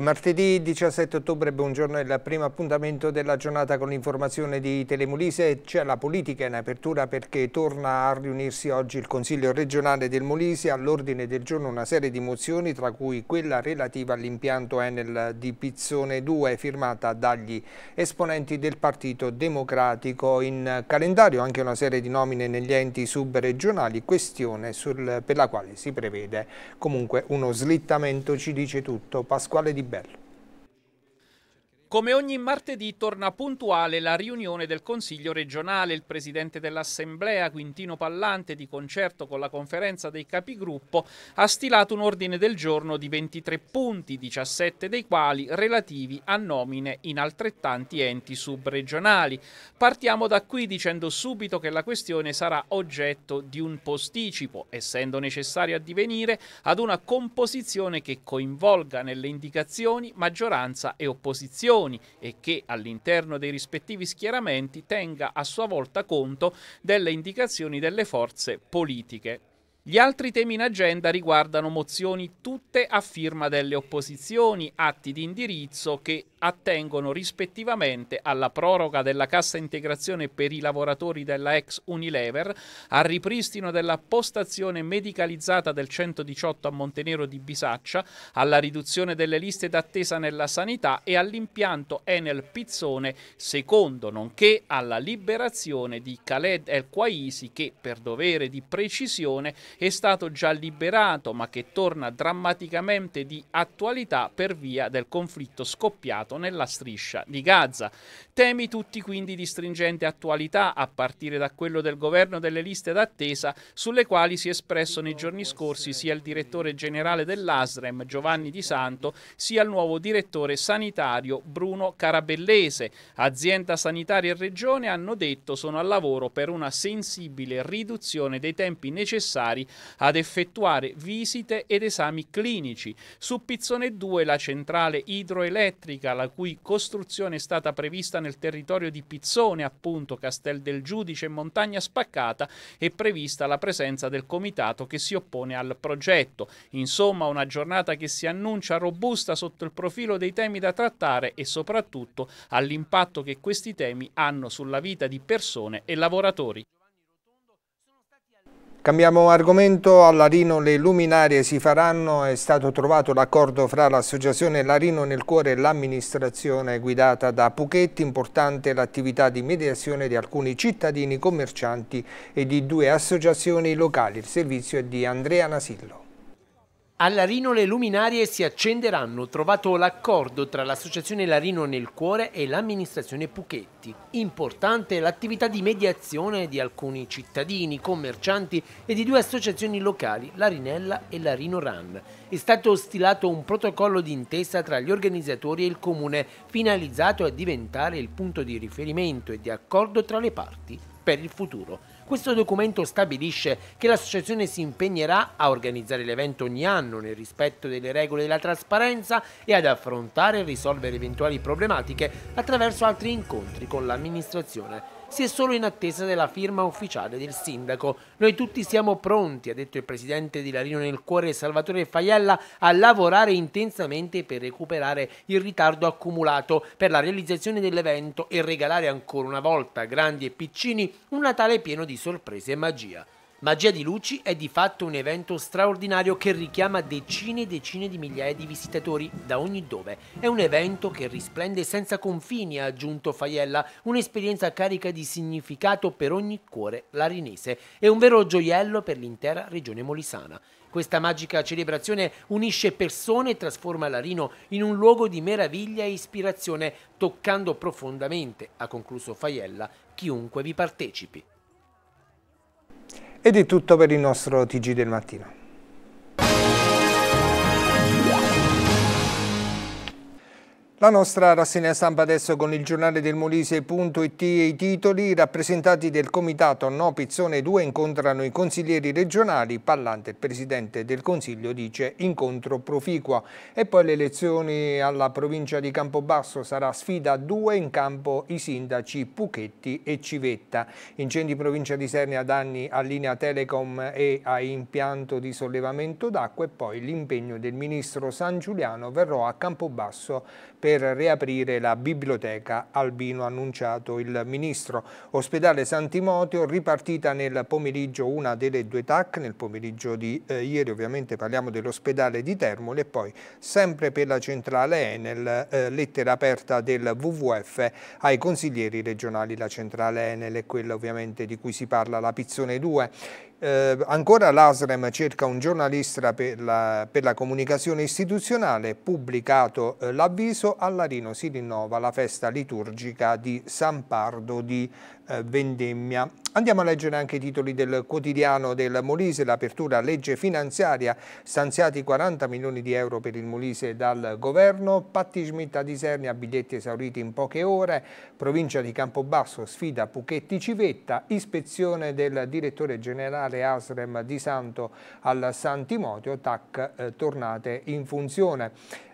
E martedì 17 ottobre, buongiorno, è il primo appuntamento della giornata con l'informazione di Telemolise. C'è la politica in apertura perché torna a riunirsi oggi il Consiglio regionale del Molise. All'ordine del giorno una serie di mozioni, tra cui quella relativa all'impianto Enel di Pizzone 2, firmata dagli esponenti del Partito Democratico. In calendario anche una serie di nomine negli enti subregionali, questione sul, per la quale si prevede comunque uno slittamento. Ci dice tutto. Pasquale Di Hanbel Come ogni martedì torna puntuale la riunione del Consiglio regionale. Il presidente dell'Assemblea, Quintino Pallante, di concerto con la conferenza dei capigruppo, ha stilato un ordine del giorno di 23 punti, 17 dei quali relativi a nomine in altrettanti enti subregionali. Partiamo da qui dicendo subito che la questione sarà oggetto di un posticipo, essendo necessario addivenire ad una composizione che coinvolga nelle indicazioni maggioranza e opposizione elezioni e che all'interno dei rispettivi schieramenti tenga a sua volta conto delle indicazioni delle forze politiche. Gli altri temi in agenda riguardano mozioni tutte a firma delle opposizioni, atti di indirizzo che attengono rispettivamente alla proroga della cassa integrazione per i lavoratori della ex Unilever, al ripristino della postazione medicalizzata del 118 a Montenero di Bisaccia, alla riduzione delle liste d'attesa nella sanità e all'impianto Enel Pizzone secondo, nonché alla liberazione di Khaled El Kwaisi che, per dovere di precisione, è stato già liberato ma che torna drammaticamente di attualità per via del conflitto scoppiato nella striscia di Gaza. Temi tutti quindi di stringente attualità a partire da quello del governo delle liste d'attesa sulle quali si è espresso nei giorni scorsi sia il direttore generale dell'ASREM Giovanni Di Santo sia il nuovo direttore sanitario Bruno Carabellese. Azienda sanitaria e regione hanno detto sono al lavoro per una sensibile riduzione dei tempi necessari sanitari ad effettuare visite ed esami clinici. Su Pizzone 2 la centrale idroelettrica, la cui costruzione è stata prevista nel territorio di Pizzone, appunto Castel del Giudice e Montagna Spaccata, è prevista la presenza del comitato che si oppone al progetto. Insomma, una giornata che si annuncia robusta sotto il profilo dei temi da trattare e soprattutto all'impatto che questi temi hanno sulla vita di persone e lavoratori. Cambiamo argomento, a Larino le luminarie si faranno, è stato trovato l'accordo fra l'associazione Larino nel cuore e l'amministrazione guidata da Puchetti, importante l'attività di mediazione di alcuni cittadini commercianti e di due associazioni locali, il servizio è di Andrea Nasillo. Larino le luminarie si accenderanno, trovato l'accordo tra l'associazione Larino nel Cuore e l'amministrazione Puchetti. Importante l'attività di mediazione di alcuni cittadini, commercianti e di due associazioni locali, Larinella e Larino Ran. È stato stilato un protocollo d'intesa tra gli organizzatori e il comune, finalizzato a diventare il punto di riferimento e di accordo tra le parti per il futuro. Questo documento stabilisce che l'associazione si impegnerà a organizzare l'evento ogni anno nel rispetto delle regole della trasparenza e ad affrontare e risolvere eventuali problematiche attraverso altri incontri con l'amministrazione si è solo in attesa della firma ufficiale del sindaco. Noi tutti siamo pronti, ha detto il presidente di Larino nel cuore Salvatore Faiella, a lavorare intensamente per recuperare il ritardo accumulato per la realizzazione dell'evento e regalare ancora una volta a grandi e piccini un Natale pieno di sorprese e magia. Magia di Luci è di fatto un evento straordinario che richiama decine e decine di migliaia di visitatori da ogni dove. È un evento che risplende senza confini, ha aggiunto Faiella, un'esperienza carica di significato per ogni cuore larinese e un vero gioiello per l'intera regione molisana. Questa magica celebrazione unisce persone e trasforma Larino in un luogo di meraviglia e ispirazione, toccando profondamente, ha concluso Faiella, chiunque vi partecipi ed è tutto per il nostro TG del mattino. La nostra rassegna stampa adesso con il giornale del Molise.it e i titoli. I rappresentanti del comitato No Pizzone 2 incontrano i consiglieri regionali. Pallante, il presidente del consiglio, dice incontro proficua. E poi le elezioni alla provincia di Campobasso sarà sfida 2 in campo i sindaci Puchetti e Civetta. Incendi provincia di Sernia danni a linea Telecom e a impianto di sollevamento d'acqua e poi l'impegno del ministro San Giuliano verrò a Campobasso per per riaprire la biblioteca Albino, annunciato il ministro. Ospedale San Timoteo, ripartita nel pomeriggio una delle due TAC, nel pomeriggio di eh, ieri ovviamente parliamo dell'ospedale di Termoli e poi sempre per la centrale Enel, eh, lettera aperta del WWF ai consiglieri regionali. La centrale Enel è quella ovviamente di cui si parla, la Pizzone 2. Eh, ancora l'ASREM cerca un giornalista per la, per la comunicazione istituzionale, pubblicato eh, l'avviso, a Larino si rinnova la festa liturgica di San Pardo di eh, Vendemmia. Andiamo a leggere anche i titoli del quotidiano del Molise, l'apertura legge finanziaria, stanziati 40 milioni di euro per il Molise dal governo, Patti Schmidt a Disernia, biglietti esauriti in poche ore, provincia di Campobasso sfida Puchetti Civetta, ispezione del direttore generale Casale Asrem di Santo al San Timoteo, TAC eh, tornate in funzione.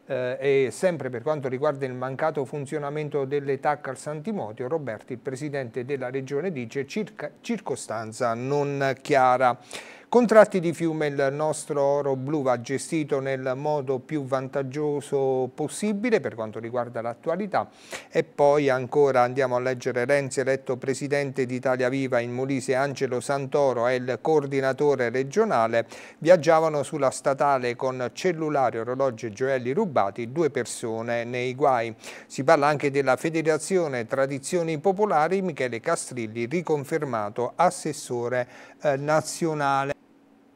Eh, e sempre per quanto riguarda il mancato funzionamento delle TAC al San Timoteo, Roberti, il presidente della regione, dice circa, circostanza non chiara. Contratti di fiume, il nostro oro blu va gestito nel modo più vantaggioso possibile per quanto riguarda l'attualità e poi ancora andiamo a leggere Renzi eletto presidente d'Italia Viva in Molise Angelo Santoro è il coordinatore regionale viaggiavano sulla statale con cellulari, orologi e gioielli rubati due persone nei guai si parla anche della federazione tradizioni popolari Michele Castrilli riconfermato assessore eh, nazionale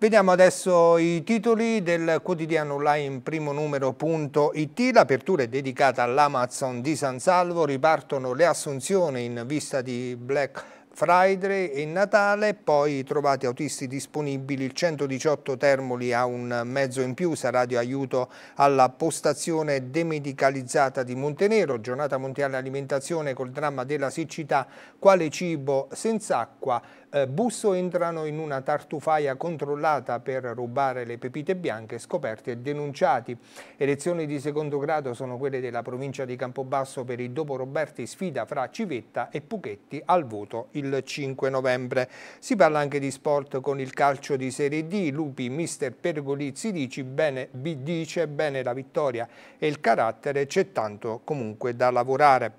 Vediamo adesso i titoli del quotidiano online primo numero.it. L'apertura è dedicata all'Amazon di San Salvo, ripartono le assunzioni in vista di Black Fraidre e Natale, poi trovate autisti disponibili, il 118 Termoli ha un mezzo in più, sarà di aiuto alla postazione demedicalizzata di Montenero, giornata mondiale alimentazione col dramma della siccità, quale cibo senza acqua, eh, Busso entrano in una tartufaia controllata per rubare le pepite bianche scoperte e denunciati. Elezioni di secondo grado sono quelle della provincia di Campobasso per il dopo Roberti sfida fra Civetta e Puchetti al voto il 5 novembre. Si parla anche di sport con il calcio di Serie D. Lupi, mister Pergolizzi dice bene, dice bene la vittoria e il carattere, c'è tanto comunque da lavorare.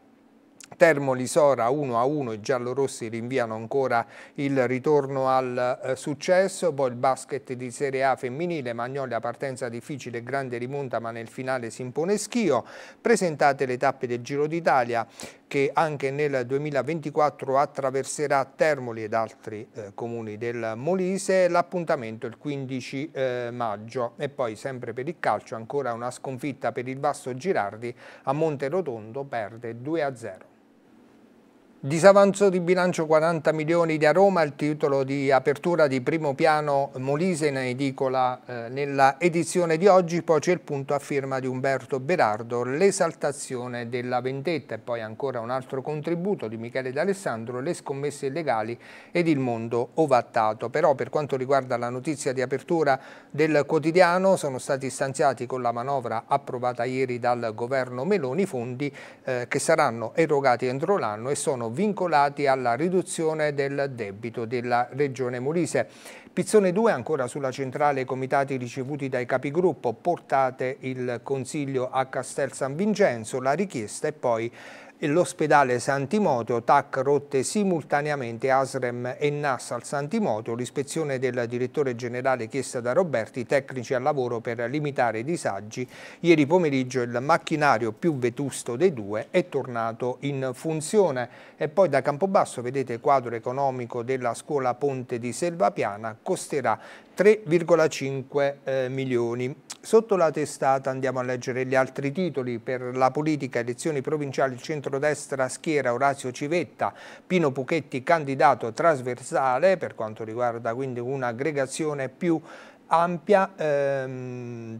Termoli Sora 1 a 1, i giallorossi rinviano ancora il ritorno al eh, successo, poi il basket di Serie A femminile, Magnolia partenza difficile, grande rimonta ma nel finale si impone Schio, presentate le tappe del Giro d'Italia che anche nel 2024 attraverserà Termoli ed altri eh, comuni del Molise, l'appuntamento il 15 eh, maggio e poi sempre per il calcio ancora una sconfitta per il Basso Girardi a Monte Rotondo perde 2 a 0. Disavanzo di bilancio 40 milioni di Roma, il titolo di apertura di primo piano Molise in edicola eh, nella edizione di oggi, poi c'è il punto a firma di Umberto Berardo, l'esaltazione della vendetta e poi ancora un altro contributo di Michele D'Alessandro, le scommesse illegali ed il mondo ovattato. Però per quanto riguarda la notizia di apertura del quotidiano sono stati stanziati con la manovra approvata ieri dal governo Meloni fondi eh, che saranno erogati entro l'anno e sono vincolati alla riduzione del debito della Regione Molise. Pizzone 2 ancora sulla centrale comitati ricevuti dai capigruppo, portate il Consiglio a Castel San Vincenzo, la richiesta e poi e l'ospedale Santimoto, TAC rotte simultaneamente ASREM e NAS al Santimoto, l'ispezione del direttore generale chiesta da Roberti, tecnici al lavoro per limitare i disagi. Ieri pomeriggio il macchinario più vetusto dei due è tornato in funzione. E poi da Campobasso vedete il quadro economico della scuola Ponte di Selvapiana, costerà 3,5 eh, milioni. Sotto la testata andiamo a leggere gli altri titoli per la politica, elezioni provinciali, centro centrodestra schiera Orazio Civetta, Pino Puchetti candidato trasversale per quanto riguarda quindi un'aggregazione più ampia ehm,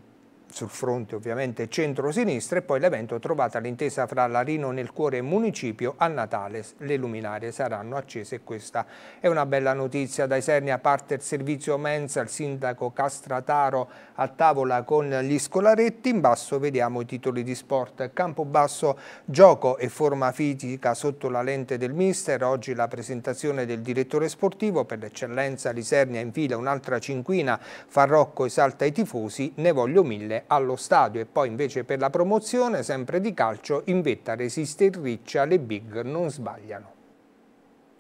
sul fronte ovviamente centro-sinistra e poi l'evento trovata l'intesa fra Larino nel cuore e municipio a Natale le luminarie saranno accese e questa è una bella notizia da Isernia parte il servizio mensa il sindaco Castrataro a tavola con gli scolaretti in basso vediamo i titoli di sport Campobasso gioco e forma fisica sotto la lente del mister oggi la presentazione del direttore sportivo per l'eccellenza Lisernia infila un'altra cinquina Farrocco esalta i tifosi ne voglio mille allo stadio e poi invece per la promozione, sempre di calcio, in vetta resiste il riccia, le big non sbagliano.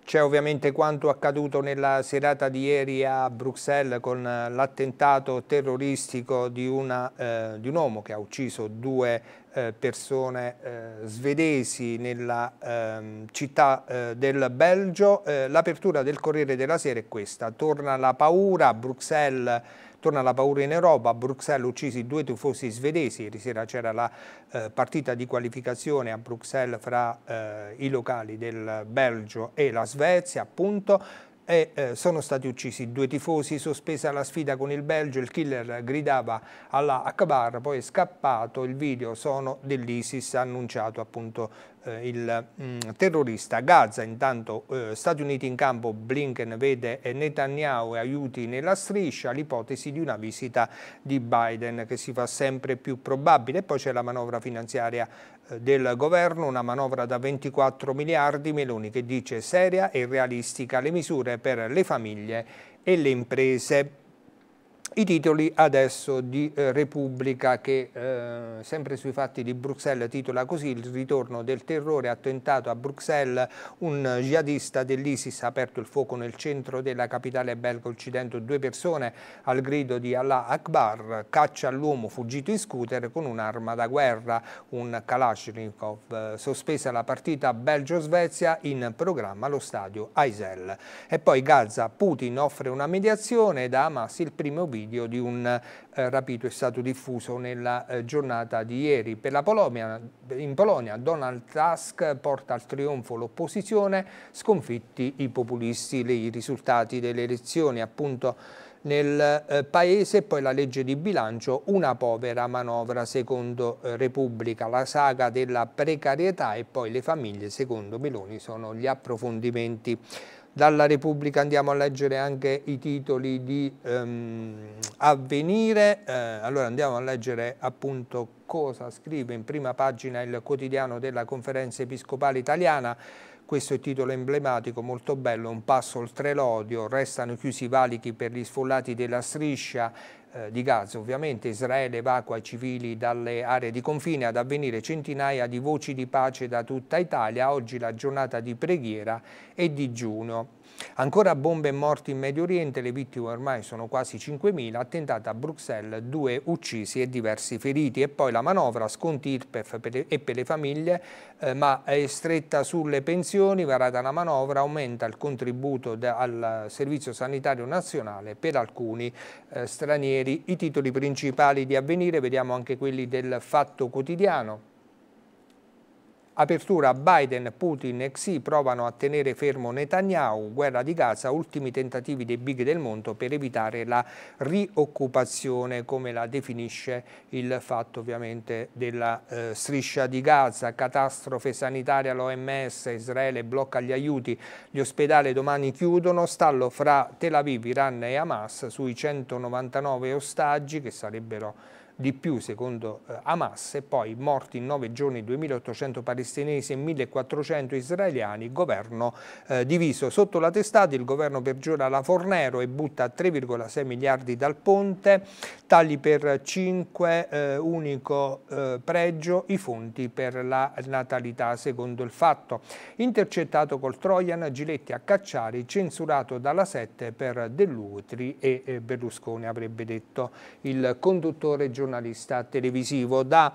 C'è ovviamente quanto accaduto nella serata di ieri a Bruxelles con l'attentato terroristico di, una, eh, di, un uomo che ha ucciso due eh, persone eh, svedesi nella ehm, città eh, del Belgio. Eh, l'apertura del Corriere della Sera è questa, torna la paura, Bruxelles Torna la paura in Europa, a Bruxelles uccisi due tifosi svedesi, ieri sera c'era la eh, partita di qualificazione a Bruxelles fra eh, i locali del Belgio e la Svezia, appunto e eh, sono stati uccisi due tifosi, sospesa la sfida con il Belgio, il killer gridava alla Akbar, poi è scappato, il video sono dell'ISIS, ha annunciato appunto eh, il mh, mm, terrorista. Gaza intanto eh, Stati Uniti in campo, Blinken vede Netanyahu e aiuti nella striscia, l'ipotesi di una visita di Biden che si fa sempre più probabile. Poi c'è la manovra finanziaria del governo una manovra da 24 miliardi, Meloni che dice seria e realistica le misure per le famiglie e le imprese i titoli adesso di eh, Repubblica che eh, sempre sui fatti di Bruxelles titola così il ritorno del terrore attentato a Bruxelles, un jihadista dell'ISIS ha aperto il fuoco nel centro della capitale belga uccidendo due persone al grido di Allah Akbar, caccia all'uomo fuggito in scooter con un'arma da guerra, un Kalashnikov, eh, sospesa la partita Belgio-Svezia in programma allo stadio Aisel. E poi Gaza, Putin offre una mediazione, da Hamas il primo video video di un eh, rapito è stato diffuso nella eh, giornata di ieri. Per la Polonia, in Polonia Donald Tusk porta al trionfo l'opposizione, sconfitti i populisti. I risultati delle elezioni appunto nel eh, paese e poi la legge di bilancio una povera manovra secondo eh, Repubblica, la saga della precarietà e poi le famiglie secondo Meloni sono gli approfondimenti dalla Repubblica andiamo a leggere anche i titoli di ehm, avvenire, eh, allora andiamo a leggere appunto cosa scrive in prima pagina il quotidiano della conferenza episcopale italiana, questo è il titolo emblematico, molto bello, un passo oltre l'odio, restano chiusi i valichi per gli sfollati della striscia eh, di Gaza. Ovviamente Israele evacua i civili dalle aree di confine ad avvenire centinaia di voci di pace da tutta Italia. Oggi la giornata di preghiera e digiuno. Ancora bombe e morti in Medio Oriente, le vittime ormai sono quasi 5.000, attentata a Bruxelles, due uccisi e diversi feriti. E poi la manovra, sconti IRPEF e per le famiglie, eh, ma è stretta sulle pensioni, varata la manovra, aumenta il contributo al Servizio Sanitario Nazionale per alcuni eh, stranieri. I titoli principali di avvenire, vediamo anche quelli del Fatto Quotidiano. Apertura Biden, Putin e Xi provano a tenere fermo Netanyahu, guerra di Gaza, ultimi tentativi dei big del mondo per evitare la rioccupazione, come la definisce il fatto ovviamente della eh, striscia di Gaza, catastrofe sanitaria all'OMS, Israele blocca gli aiuti, gli ospedali domani chiudono, stallo fra Tel Aviv, Iran e Hamas sui 199 ostaggi che sarebbero di più secondo eh, Hamas e poi morti in nove giorni 2.800 palestinesi e 1.400 israeliani, governo eh, diviso. Sotto la testata il governo peggiora la Fornero e butta 3,6 miliardi dal ponte, tagli per 5, eh, unico eh, pregio, i fondi per la natalità secondo il fatto. Intercettato col Trojan, Giletti a cacciare, censurato dalla 7 per Dell'Utri e eh, Berlusconi avrebbe detto il conduttore giornalista giornalista televisivo. Da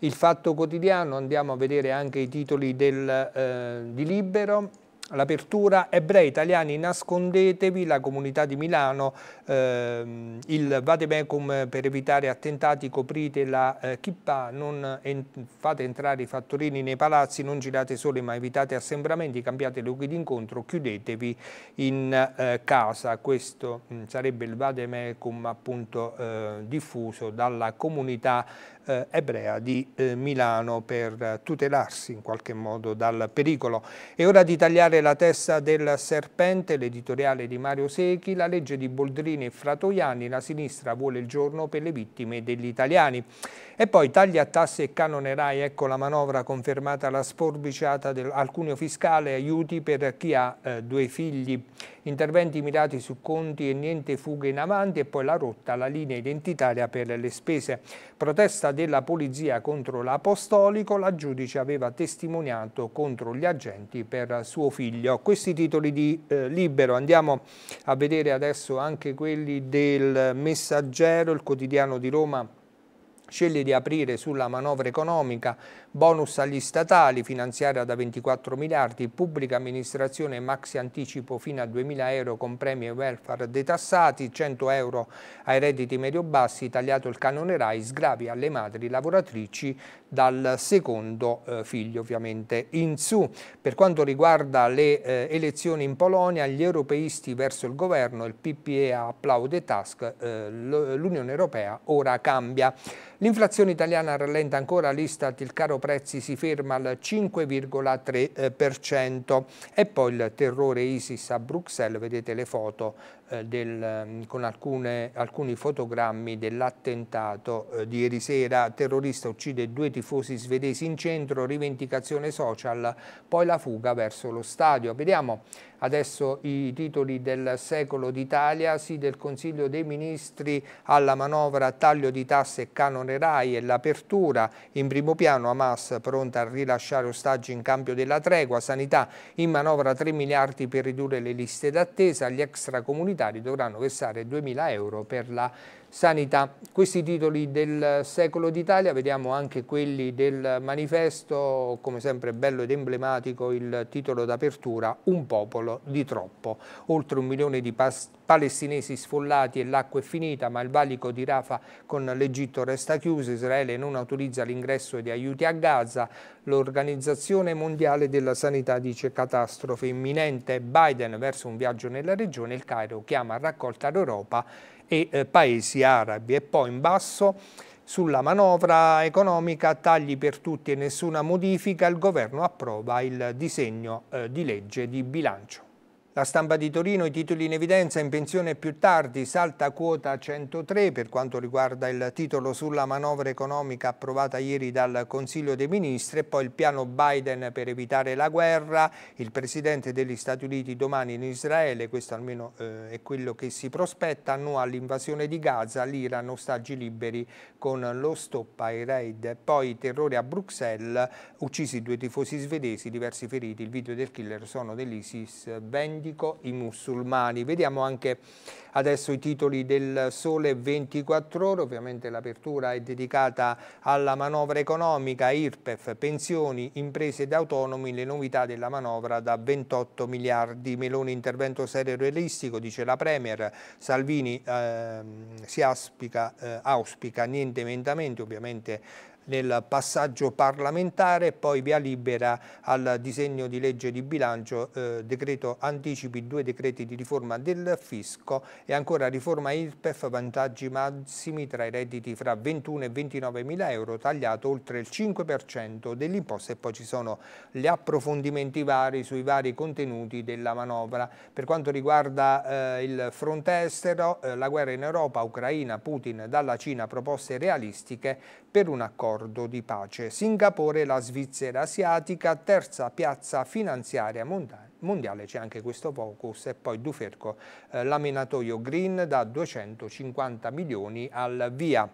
Il Fatto Quotidiano andiamo a vedere anche i titoli del, eh, di Libero L'apertura ebrei italiani nascondetevi, la comunità di Milano, ehm, il vademecum per evitare attentati, coprite la eh, chippa, non ent fate entrare i fattorini nei palazzi, non girate sole ma evitate assembramenti, cambiate luoghi incontro, chiudetevi in eh, casa. Questo mh, mm, sarebbe il vademecum appunto eh, diffuso dalla comunità eh, ebrea di eh, Milano per tutelarsi in qualche modo dal pericolo. È ora di tagliare Mentre la testa del serpente, l'editoriale di Mario Secchi, la legge di Boldrini e Fratoiani, la sinistra vuole il giorno per le vittime degli italiani. E poi taglia tasse e canone RAI, ecco la manovra confermata la sforbiciata del, al cuneo fiscale, aiuti per chi ha eh, due figli interventi mirati su conti e niente fughe in avanti e poi la rotta, la linea identitaria per le spese. Protesta della polizia contro l'apostolico, la giudice aveva testimoniato contro gli agenti per suo figlio. Questi titoli di eh, Libero, andiamo a vedere adesso anche quelli del Messaggero, il quotidiano di Roma sceglie di aprire sulla manovra economica, bonus agli statali, finanziaria da 24 miliardi, pubblica amministrazione maxi anticipo fino a 2.000 euro con premi e welfare detassati, 100 euro ai redditi medio-bassi, tagliato il canone RAI, sgravi alle madri lavoratrici dal secondo eh, figlio ovviamente in su. Per quanto riguarda le eh, elezioni in Polonia, gli europeisti verso il governo, il PPE applaude Tusk, eh, l'Unione Europea ora cambia. L'inflazione italiana rallenta ancora l'Istat, il caro prezzi si ferma al 5,3%. Eh, e poi il terrore ISIS a Bruxelles, vedete le foto eh, del, mm, con alcune, alcuni fotogrammi dell'attentato eh, di ieri sera. Terrorista uccide due tifosi svedesi in centro, rivendicazione social, poi la fuga verso lo stadio. Vediamo adesso i titoli del secolo d'Italia, sì del Consiglio dei Ministri alla manovra taglio di tasse e canone RAI e l'apertura. In primo piano Hamas pronta a rilasciare ostaggi in cambio della tregua, sanità in manovra 3 miliardi per ridurre le liste d'attesa, gli extracomunitari sanitari dovranno versare 2.000 euro per la sanità. Questi titoli del secolo d'Italia, vediamo anche quelli del manifesto, come sempre bello ed emblematico il titolo d'apertura Un popolo di troppo. Oltre un milione di palestinesi sfollati e l'acqua è finita, ma il valico di Rafa con l'Egitto resta chiuso, Israele non autorizza l'ingresso di aiuti a Gaza, l'Organizzazione Mondiale della Sanità dice catastrofe imminente, Biden verso un viaggio nella regione, il Cairo chiama a raccolta l'Europa e eh, paesi arabi. E poi in basso sulla manovra economica tagli per tutti e nessuna modifica, il governo approva il disegno eh, di legge di bilancio. La stampa di Torino, i titoli in evidenza, in pensione più tardi, salta quota 103 per quanto riguarda il titolo sulla manovra economica approvata ieri dal Consiglio dei Ministri e poi il piano Biden per evitare la guerra, il Presidente degli Stati Uniti domani in Israele, questo almeno eh, è quello che si prospetta, no l'invasione di Gaza, l'Iran ostaggi liberi con lo stop ai raid, poi terrore a Bruxelles, uccisi due tifosi svedesi, diversi feriti, il video del killer sono dell'ISIS, vendi medico i musulmani. Vediamo anche adesso i titoli del Sole 24 Ore, ovviamente l'apertura è dedicata alla manovra economica, IRPEF, pensioni, imprese ed autonomi, le novità della manovra da 28 miliardi. Meloni intervento serio e realistico, dice la Premier, Salvini eh, si aspica, eh, auspica niente emendamenti, ovviamente nel passaggio parlamentare e poi via libera al disegno di legge di bilancio, eh, decreto anticipi, due decreti di riforma del fisco e ancora riforma IRPEF, vantaggi massimi tra i redditi fra 21 e 29 mila euro, tagliato oltre il 5% dell'imposta e poi ci sono gli approfondimenti vari sui vari contenuti della manovra. Per quanto riguarda eh, il fronte estero, eh, la guerra in Europa, Ucraina, Putin, dalla Cina proposte realistiche per un accordo di pace. Singapore e la Svizzera asiatica, terza piazza finanziaria mondiale c'è anche questo focus e poi Duferco eh, laminatoio green da 250 milioni al via.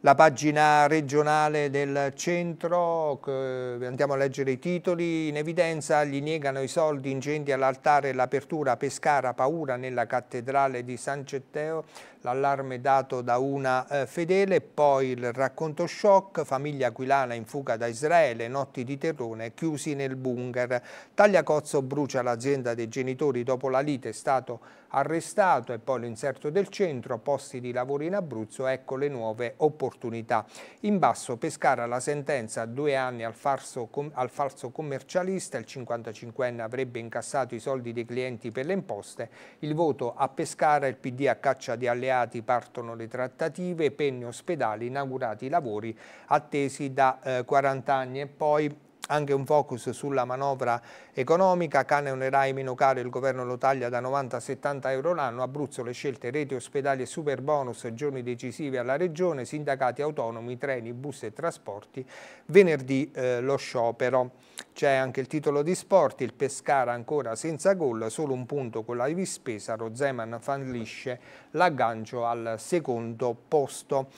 La pagina regionale del centro, andiamo a leggere i titoli, in evidenza gli negano i soldi, ingenti all'altare, l'apertura Pescara, paura nella cattedrale di San Cetteo, l'allarme dato da una eh, fedele, poi il racconto shock, famiglia aquilana in fuga da Israele, notti di terrone, chiusi nel bunker. Tagliacozzo brucia l'azienda dei genitori dopo la lite, è stato arrestato e poi l'inserto del centro, posti di lavoro in Abruzzo, ecco le nuove opportunità. In basso Pescara la sentenza, due anni al falso, al falso commercialista, il 55enne avrebbe incassato i soldi dei clienti per le imposte, il voto a Pescara, il PD a caccia di alleati impiegati partono le trattative, penne ospedali, inaugurati i lavori attesi da eh, 40 anni e poi anche un focus sulla manovra economica, cane un erai meno caro, il governo lo taglia da 90 a 70 euro l'anno, Abruzzo le scelte reti ospedali e super bonus, giorni decisivi alla regione, sindacati autonomi, treni, bus e trasporti, venerdì eh, lo sciopero. C'è anche il titolo di sport, il Pescara ancora senza gol, solo un punto con la Ivispesaro, Zeman fallisce l'aggancio al secondo posto.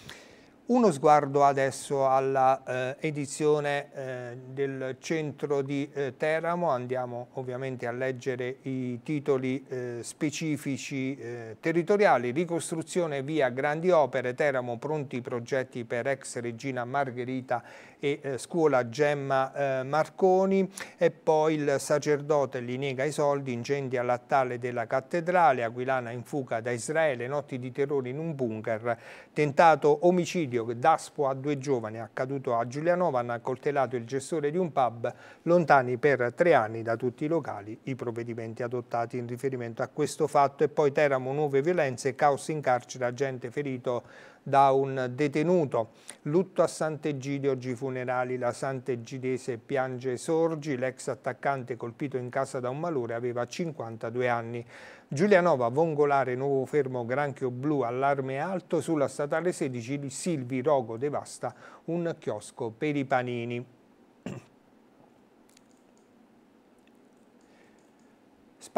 Uno sguardo adesso alla eh, edizione eh, del centro di eh, Teramo, andiamo ovviamente a leggere i titoli eh, specifici eh, territoriali, ricostruzione via grandi opere, Teramo pronti progetti per ex regina Margherita e eh, scuola Gemma Marconi e poi il sacerdote gli nega i soldi, incendi all'attale della cattedrale, Aquilana in fuga da Israele, notti di terrore in un bunker, tentato omicidio video che Daspo a due giovani accaduto a Giulianova hanno accoltellato il gestore di un pub lontani per tre anni da tutti i locali i provvedimenti adottati in riferimento a questo fatto e poi Teramo nuove violenze, caos in carcere, agente ferito da un detenuto. Lutto a Sant'Egidio, oggi funerali, la Sant'Egidese piange sorgi, l'ex attaccante colpito in casa da un malore aveva 52 anni. Giulianova, Vongolare, Nuovo Fermo, Granchio Blu, allarme alto, sulla statale 16 Silvi Rogo devasta un chiosco per i panini.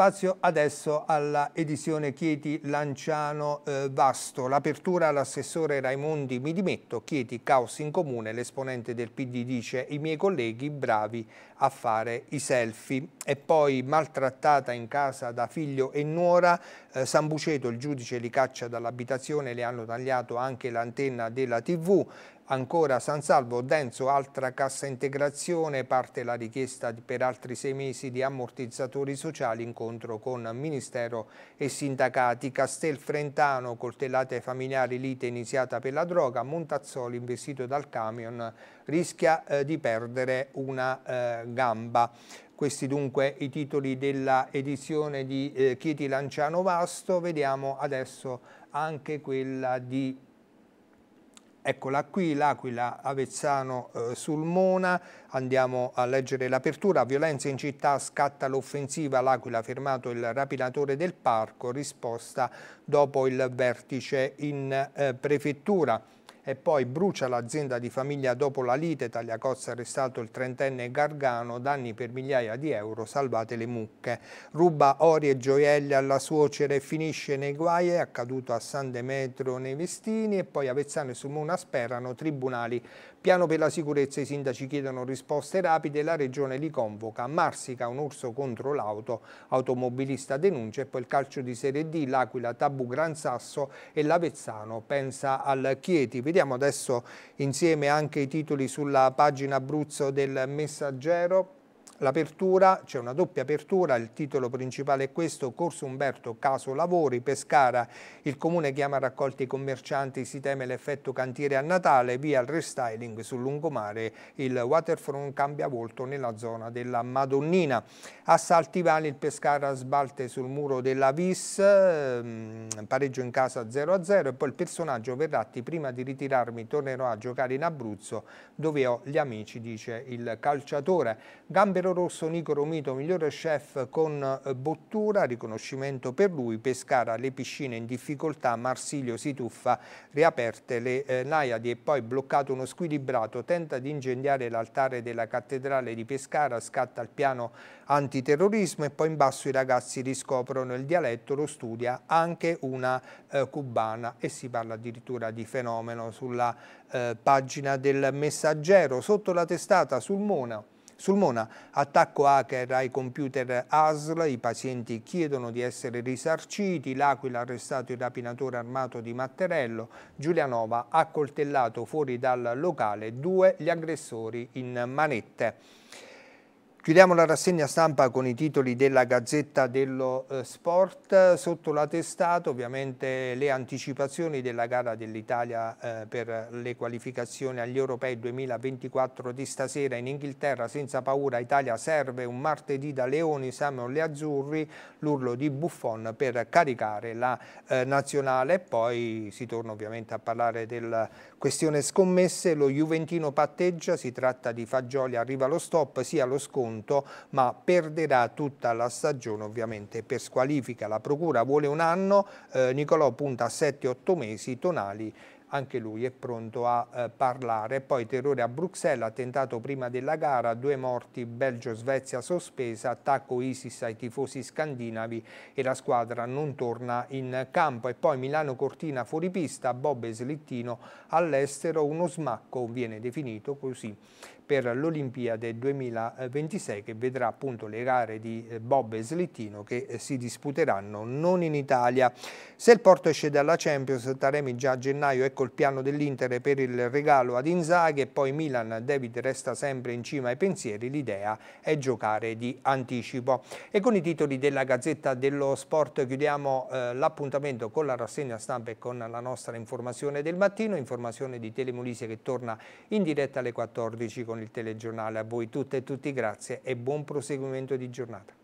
Spazio adesso alla edizione Chieti Lanciano eh, Vasto. L'apertura all'assessore Raimondi Mi dimetto, Chieti caos in comune, l'esponente del PD dice i miei colleghi bravi a fare i selfie e poi maltrattata in casa da figlio e nuora, eh, Sambuceto il giudice li caccia dall'abitazione, le hanno tagliato anche l'antenna della tv, ancora San Salvo, Denso, altra cassa integrazione, parte la richiesta per altri sei mesi di ammortizzatori sociali, incontro con Ministero e sindacati, Castel Frentano, coltellate familiari, lite iniziata per la droga, Montazzoli investito dal camion rischia eh, di perdere una eh, gamba. Questi dunque i titoli della edizione di eh, Chieti Lanciano Vasto, vediamo adesso anche quella di Eccola qui, l'Aquila Avezzano eh, Sulmona, andiamo a leggere l'apertura, violenza in città, scatta l'offensiva, l'Aquila ha fermato il rapinatore del parco, risposta dopo il vertice in eh, prefettura e poi brucia l'azienda di famiglia dopo la lite, Tagliacozzi Tagliacozza arrestato il trentenne Gargano, danni per migliaia di euro, salvate le mucche. Ruba ori e gioielli alla suocera e finisce nei guai, è accaduto a San Demetrio nei Vestini e poi Avezzano e Sulmona sperano tribunali Piano per la sicurezza, i sindaci chiedono risposte rapide, la regione li convoca. Marsica, un orso contro l'auto, automobilista denuncia e poi il calcio di Serie D, l'Aquila, Tabu, Gran Sasso e l'Avezzano pensa al Chieti. Vediamo adesso insieme anche i titoli sulla pagina Abruzzo del Messaggero. L'apertura, c'è una doppia apertura, il titolo principale è questo, Corso Umberto, caso lavori, Pescara, il comune chiama raccolti i commercianti, si teme l'effetto cantiere a Natale, via il restyling sul lungomare, il waterfront cambia volto nella zona della Madonnina. A Saltivani il Pescara sbalte sul muro della Vis, ehm, pareggio in casa 0-0 e poi il personaggio Verratti prima di ritirarmi tornerò a giocare in Abruzzo dove ho gli amici, dice il calciatore. Gambero Carlo Rosso Nicoro Mito, migliore chef con eh, Bottura, riconoscimento per lui, Pescara, le piscine in difficoltà, Marsilio si tuffa, riaperte le eh, Naiadi e poi bloccato uno squilibrato, tenta di incendiare l'altare della cattedrale di Pescara, scatta il piano antiterrorismo e poi in basso i ragazzi riscoprono il dialetto, lo studia anche una eh, cubana e si parla addirittura di fenomeno sulla eh, pagina del messaggero, sotto la testata sul Mona sul Mona, attacco hacker ai computer ASL, i pazienti chiedono di essere risarciti, l'Aquila ha arrestato il rapinatore armato di Matterello, Giulianova ha coltellato fuori dal locale due gli aggressori in manette. Chiudiamo la rassegna stampa con i titoli della Gazzetta dello eh, Sport, sotto l'attestato ovviamente le anticipazioni della gara dell'Italia eh, per le qualificazioni agli europei 2024 di stasera in Inghilterra senza paura Italia serve un martedì da Leoni, Samuel Le Azzurri, l'urlo di Buffon per caricare la eh, nazionale e poi si torna ovviamente a parlare del Questione scommesse, lo Juventino patteggia, si tratta di Fagioli, arriva lo stop, sia lo sconto, ma perderà tutta la stagione ovviamente per squalifica. La procura vuole un anno, eh, Nicolò punta a 7-8 mesi, Tonali anche lui è pronto a eh, parlare. Poi terrore a Bruxelles, attentato prima della gara, due morti, Belgio-Svezia sospesa, attacco ISIS ai tifosi scandinavi e la squadra non torna in campo. E poi Milano-Cortina fuori pista, Bob e Slittino all'estero, uno smacco viene definito così per l'Olimpiade 2026 che vedrà appunto le gare di eh, Bob e Slittino che eh, si disputeranno non in Italia. Se il Porto esce dalla Champions, Taremi già a gennaio è col piano dell'Inter per il regalo ad Inzaghi e poi Milan, David resta sempre in cima ai pensieri, l'idea è giocare di anticipo. E con i titoli della Gazzetta dello Sport chiudiamo eh, l'appuntamento con la rassegna stampa e con la nostra informazione del mattino, informazione di Telemolise che torna in diretta alle 14 con il telegiornale. A voi tutte e tutti grazie e buon proseguimento di giornata.